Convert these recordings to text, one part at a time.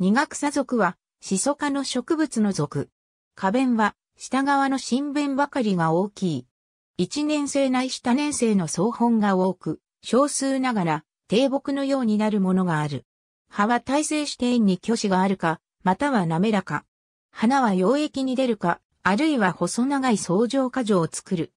二学ク族属は、シソ科の植物の属。花弁は、下側の新弁ばかりが大きい。一年生ない下年生の総本が多く、少数ながら、低木のようになるものがある。葉は耐性指定に虚子があるか、または滑らか。花は溶液に出るか、あるいは細長い相乗果状を作る。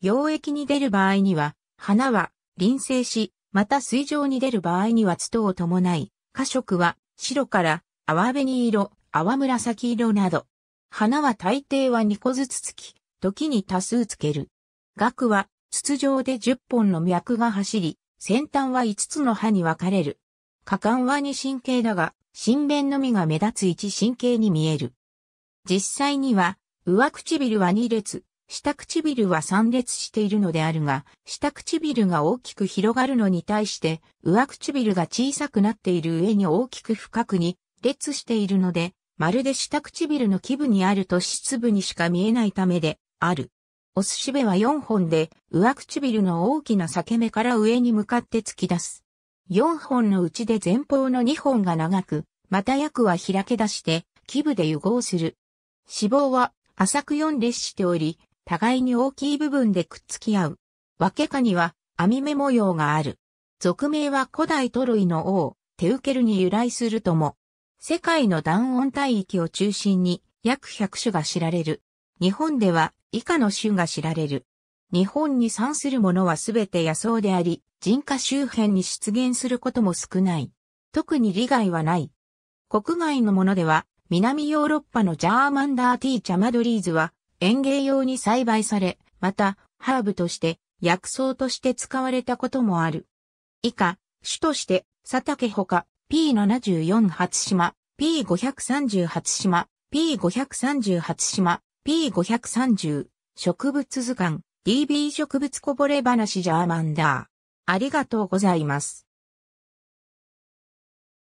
溶液に出る場合には、花は、臨生し、また水上に出る場合にはツトを伴い、花色は白から淡紅色、泡紫色など。花は大抵は2個ずつつき、時に多数つける。額は筒状で10本の脈が走り、先端は5つの歯に分かれる。果敢は2神経だが、神弁のみが目立つ1神経に見える。実際には、上唇は2列、下唇は3列しているのであるが、下唇が大きく広がるのに対して、上唇が小さくなっている上に大きく深くに列しているので、まるで下唇の基部にある突出部にしか見えないためで、ある。お寿司部は4本で、上唇の大きな裂け目から上に向かって突き出す。4本のうちで前方の2本が長く、また役は開け出して、基部で融合する。脂肪は浅く4列しており、互いに大きい部分でくっつき合う。分け下には網目模様がある。俗名は古代トロイの王、テウケルに由来するとも、世界の暖温帯域を中心に約100種が知られる。日本では以下の種が知られる。日本に産するものはすべて野草であり、人家周辺に出現することも少ない。特に利害はない。国外のものでは、南ヨーロッパのジャーマンダーティーチャマドリーズは園芸用に栽培され、また、ハーブとして、薬草として使われたこともある。以下、種として、佐竹ほか、P74 初島、P538 島、P538 島、P530、植物図鑑、DB 植物こぼれ話ジャーマンダー。ありがとうございます。